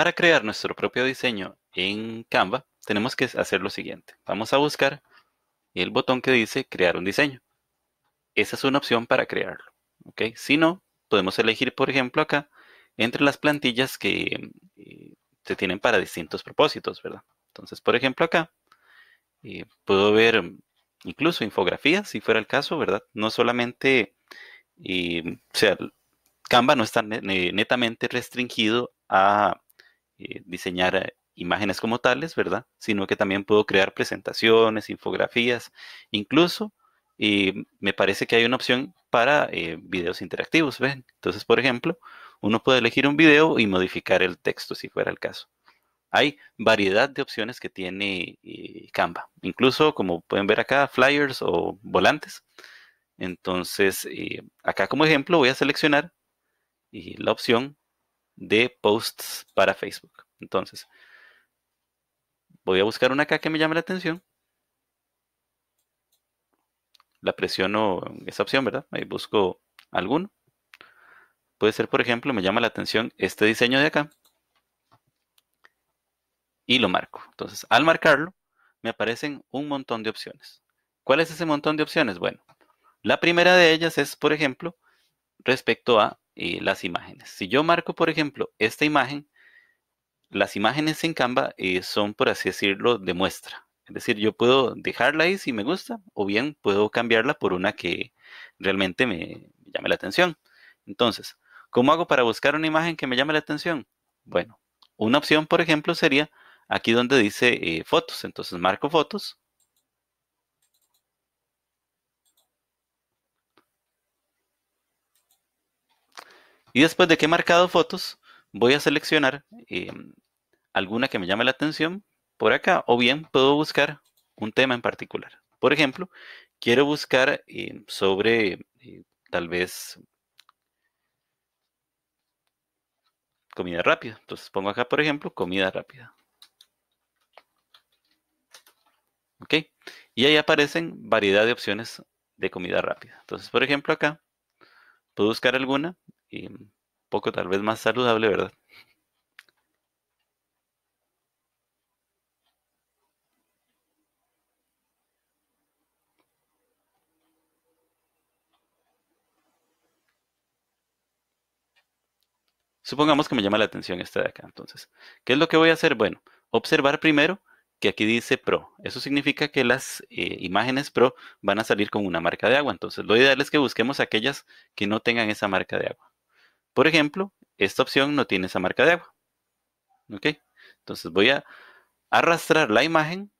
Para crear nuestro propio diseño en Canva, tenemos que hacer lo siguiente. Vamos a buscar el botón que dice crear un diseño. Esa es una opción para crearlo. Si no, podemos elegir, por ejemplo, acá, entre las plantillas que mm, eh, se tienen para distintos propósitos, ¿verdad? Entonces, por ejemplo, acá eh, puedo ver mm, incluso infografías, si fuera el caso, ¿verdad? No solamente, eh, o sea, Canva no está netamente restringido a eh, diseñar eh, imágenes como tales, ¿verdad? Sino que también puedo crear presentaciones, infografías, incluso y eh, me parece que hay una opción para videos interactivos, ¿ven? Entonces, por ejemplo, uno puede elegir un video y modificar el texto si fuera el caso. Hay variedad de opciones que tiene Canva, incluso como pueden ver acá, flyers o volantes. Entonces, acá como ejemplo voy a seleccionar la opción de posts para Facebook. Entonces, voy a buscar una acá que me llame la atención. La presiono esa opción, ¿verdad? Ahí busco alguno. Puede ser, por ejemplo, me llama la atención este diseño de acá. Y lo marco. Entonces, al marcarlo, me aparecen un montón de opciones. ¿Cuál es ese montón de opciones? Bueno, la primera de ellas es, por ejemplo, respecto a eh, las imágenes. Si yo marco, por ejemplo, esta imagen, las imágenes en Canva eh, son, por así decirlo, de muestra. Es decir, yo puedo dejarla ahí si me gusta, o bien puedo cambiarla por una que realmente me llame la atención. Entonces, ¿cómo hago para buscar una imagen que me llame la atención? Bueno, una opción, por ejemplo, sería aquí donde dice eh, fotos. Entonces, marco fotos Y después de que he marcado fotos, voy a seleccionar em, alguna que me llame la atención por acá, o bien puedo buscar un tema en particular. Por ejemplo, quiero buscar em, sobre eh, tal vez comida rápida. Entonces pongo acá, por ejemplo, comida rápida. ¿Ok? Y ahí aparecen variedad de opciones de comida rápida. Entonces, por ejemplo, acá puedo buscar alguna y un poco tal vez más saludable, ¿verdad? Supongamos que me llama la atención esta de acá, entonces. ¿Qué es lo que voy a hacer? Bueno, observar primero que aquí dice Pro. Eso significa que las eh, imágenes Pro van a salir con una marca de agua. Entonces, lo ideal es que busquemos aquellas que no tengan esa marca de agua. Por ejemplo, esta opción no tiene esa marca de agua. ¿Ok? Entonces voy a arrastrar la imagen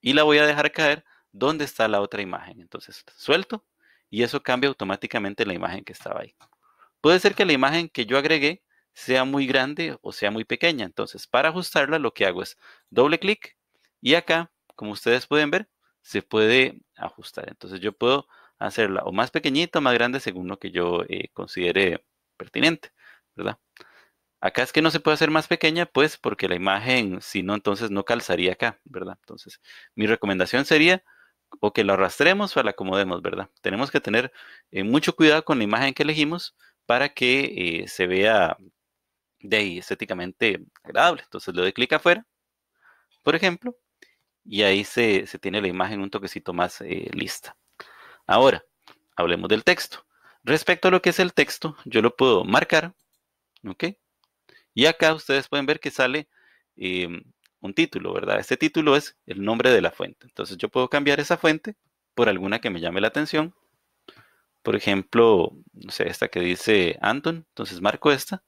y la voy a dejar caer donde está la otra imagen. Entonces suelto y eso cambia automáticamente la imagen que estaba ahí. Puede ser que la imagen que yo agregué sea muy grande o sea muy pequeña. Entonces para ajustarla lo que hago es doble clic y acá, como ustedes pueden ver, se puede ajustar. Entonces yo puedo hacerla o más pequeñita o más grande según lo que yo eh, considere pertinente, ¿verdad? Acá es que no se puede hacer más pequeña, pues porque la imagen, si no, entonces no calzaría acá, ¿verdad? Entonces, mi recomendación sería o que la arrastremos o la acomodemos, ¿verdad? Tenemos que tener eh, mucho cuidado con la imagen que elegimos para que eh, se vea de ahí estéticamente agradable. Entonces le doy clic afuera, por ejemplo, y ahí se, tiene la imagen un toquecito más lista. Ahora, hablemos del texto. Respecto a lo que es el texto, yo lo puedo marcar, ¿ok? Y acá ustedes pueden ver que sale em, un título, ¿verdad? Este título es el nombre de la fuente. Entonces yo puedo cambiar esa fuente por alguna que me llame la atención. Por ejemplo, no sé, esta que dice Anton, entonces marco esta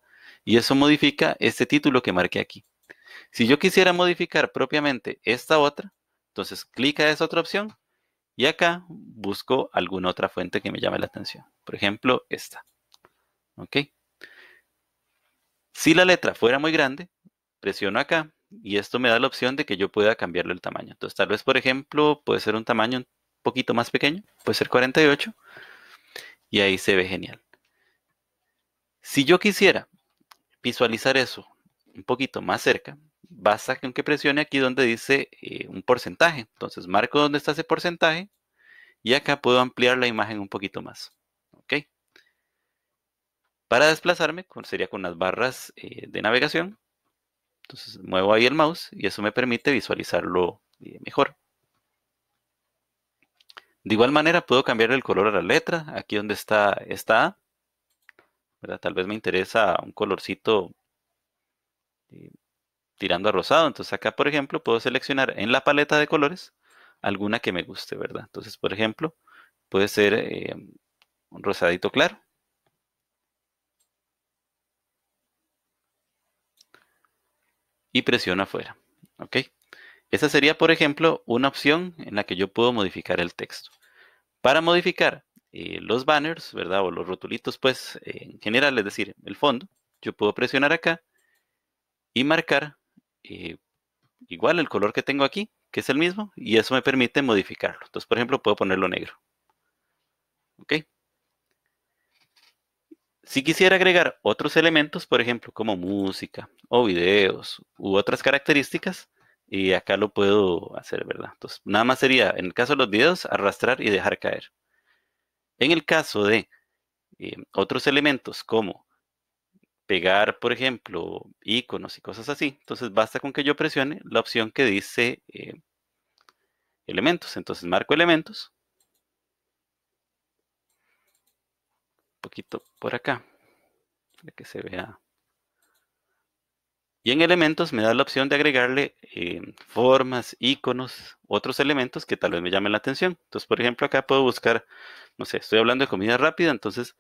y eso modifica este título que marqué aquí. Si yo quisiera modificar propiamente esta otra, entonces clic a esa otra opción y acá busco alguna otra fuente que me llame la atención. Por ejemplo, esta. ¿Ok? Si la letra fuera muy grande, presiono acá y esto me da la opción de que yo pueda cambiarle el tamaño. Entonces, tal vez, por ejemplo, puede ser un tamaño un poquito más pequeño, puede ser 48 y ahí se ve genial. Si yo quisiera visualizar eso un poquito más cerca, basta con que presione aquí donde dice eh, un porcentaje. Entonces marco donde está ese porcentaje y acá puedo ampliar la imagen un poquito más. ¿Ok? Para desplazarme sería con las barras eh, de navegación. Entonces muevo ahí el mouse y eso me permite visualizarlo eh, mejor. De igual manera puedo cambiar el color a la letra, aquí donde está está Tal vez me interesa un colorcito tirando a rosado. Entonces acá, por ejemplo, puedo seleccionar en la paleta de colores alguna que me guste, ¿verdad? Entonces, por ejemplo, puede ser eh, un rosadito claro. Y presiona afuera, ¿ok? Esa sería, por ejemplo, una opción en la que yo puedo modificar el texto. Para modificar eh, los banners, ¿verdad? O los rotulitos, pues, en general, es decir, el fondo, yo puedo presionar acá y marcar eh, igual el color que tengo aquí, que es el mismo, y eso me permite modificarlo. Entonces, por ejemplo, puedo ponerlo negro. ¿Ok? Si quisiera agregar otros elementos, por ejemplo, como música o videos u otras características, y acá lo puedo hacer, ¿verdad? Entonces, nada más sería, en el caso de los videos, arrastrar y dejar caer. En el caso de eh, otros elementos como pegar, por ejemplo, iconos y cosas así. Entonces basta con que yo presione la opción que dice eh, elementos. Entonces marco elementos. Un poquito por acá, para que se vea. Y en elementos me da la opción de agregarle eh, formas, iconos, otros elementos que tal vez me llamen la atención. Entonces, por ejemplo, acá puedo buscar, no sé, estoy hablando de comida rápida, entonces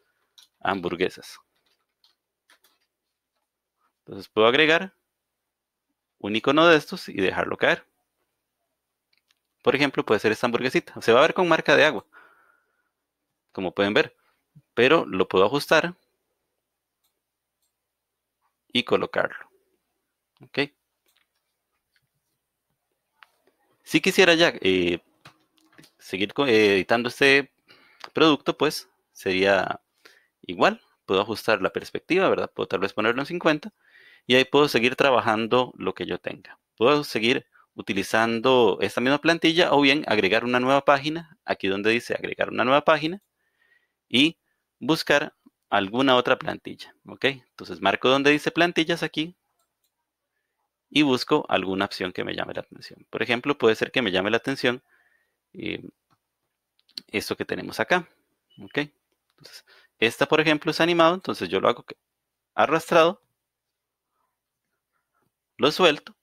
hamburguesas. Entonces puedo agregar un icono de estos y dejarlo caer. Por ejemplo, puede ser esta hamburguesita. Se va a ver con marca de agua, como pueden ver. Pero lo puedo ajustar y colocarlo. ¿Ok? Si quisiera ya eh, seguir eh, editando este producto, pues sería igual. Puedo ajustar la perspectiva, ¿verdad? Puedo tal vez ponerlo en 50 y ahí puedo seguir trabajando lo que yo tenga. Puedo seguir utilizando esta misma plantilla o bien agregar una nueva página, aquí donde dice agregar una nueva página y buscar alguna otra plantilla, ¿ok? Entonces marco donde dice plantillas aquí y busco alguna opción que me llame la atención. Por ejemplo, puede ser que me llame la atención eh, esto que tenemos acá, ¿ok? esta, por ejemplo, es animado, entonces yo lo hago arrastrado lo suelto.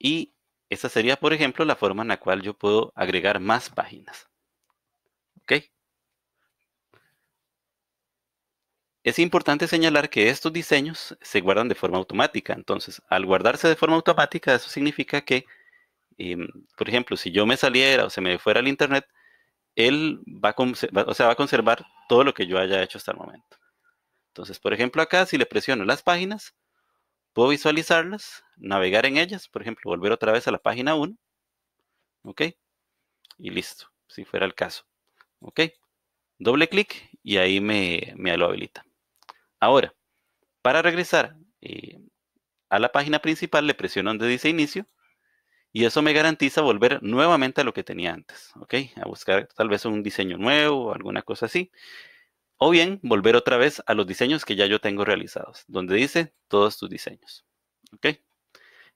Y esa sería, por ejemplo, la forma en la cual yo puedo agregar más páginas. ¿Ok? Es importante señalar que estos diseños se guardan de forma automática. Entonces, al guardarse de forma automática, eso significa que, em, por ejemplo, si yo me saliera o se me fuera al internet, él va va a conservar todo lo que yo haya hecho hasta el momento. Entonces, por ejemplo, acá si le presiono las páginas, Puedo visualizarlas, navegar en ellas, por ejemplo, volver otra vez a la página 1. ¿Ok? Y listo, si fuera el caso. ¿Ok? Doble clic y ahí me, me lo habilita. Ahora, para regresar eh, a la página principal, le presiono donde dice inicio y eso me garantiza volver nuevamente a lo que tenía antes, ¿ok? A buscar tal vez un diseño nuevo o alguna cosa así. O bien volver otra vez a los diseños que ya yo tengo realizados, donde dice todos tus diseños. ¿Ok?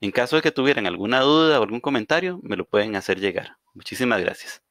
En caso de que tuvieran alguna duda o algún comentario, me lo pueden hacer llegar. Muchísimas gracias.